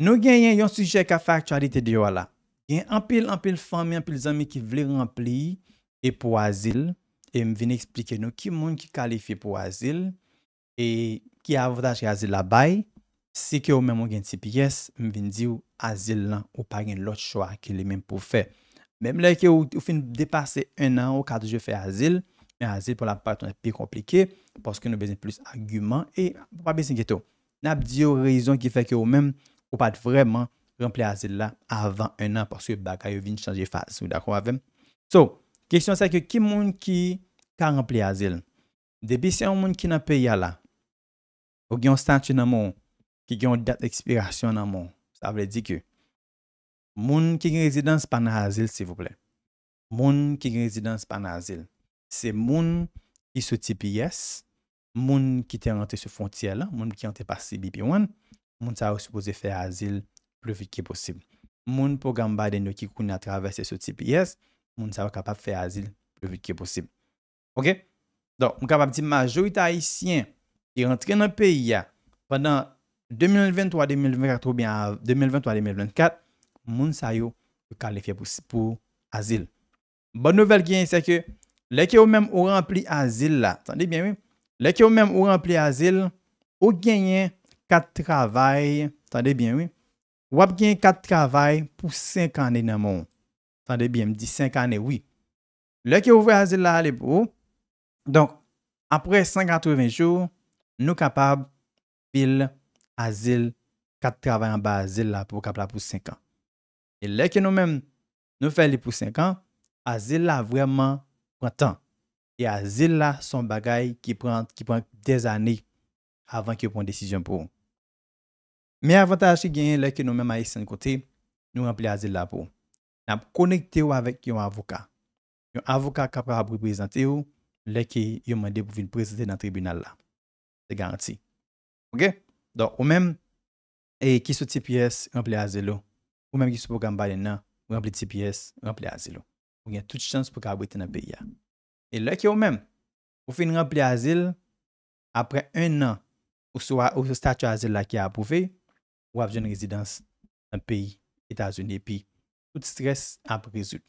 Nou gen yon sujek a fa aktualite diyo la. Gen anpil, anpil fami, anpil zami ki vle rempli e pou asil. E m vini eksplike nou ki moun ki kalifi pou asil e ki avataj ki asil la bay. Se ki yo mè moun gen tipi yes, m vini diyo asil lan ou pa gen lot chwa ki li mèm pou fè. Mèm lè ki yo fin depase un an ou kato je fè asil, men asil pou la parton e pi komplike pwoske nou bezin plus agyman e pwa bè sengeto. Nap diyo rezon ki fè ki yo mèm Ou pat vreman rempli azil la avan 1 an porswe baka yo vin chanje faz. Ou da kwa avem? So, kesyon sa ke ki moun ki ka rempli azil? Debi se yon moun ki na pe yala. Ou gen stanchi nan moun. Ki gen dat ekspirasyon nan moun. Sa vle di ke. Moun ki gen rezidans pa nan azil se vouple. Moun ki gen rezidans pa nan azil. Se moun ki sou tipi yes. Moun ki te rente sou fontye la. Moun ki rente pasi bi pi wan. moun sa yo supose fe azil ple vit ki posib. Moun pou gamba den do ki koun a travese so tipi yes, moun sa yo kapap fe azil ple vit ki posib. Ok? Don, mou kapap di majorita Haitien ki rentre nan peyi ya pandan 2023-2024 moun sa yo pou kalife pou azil. Bon nouvel gen, se ke leke yo menm ou rempli azil la, leke yo menm ou rempli azil, ou genyen kat travay pou 5 ane nan moun. Tande bien, mdi 5 ane, oui. Le ke ouve azil la li pou ou, donk, apre 50-30 joun, nou kapab pil azil kat travay an ba azil la pou kapla pou 5 ane. E le ke nou men nou fe li pou 5 ane, azil la vweman prantan. E azil la son bagay ki prant de zanik avan ki ou pran desisyon pou ou. Mi avataj ki genyen lè ke nou mèm a yi sen kote, nou rempli azil la pou. Nan pou konekte ou avèk yon avoka. Yon avoka kapra apre prezante ou, lè ke yon mande pou vin prezante nan tribunal la. Se garanti. Ok? Don, ou mèm, e, ki sou TPS, rempli azil ou. Ou mèm ki sou program balen nan, rempli TPS, rempli azil ou. Ou genye tout chans pou ka abwiten nan beya. E lè ke ou mèm, pou fin rempli azil, apre un nan ou sou statu azil la ki apou vey, wav jen rezidans an peyi, Etasouni epi, tout stres ap rezout.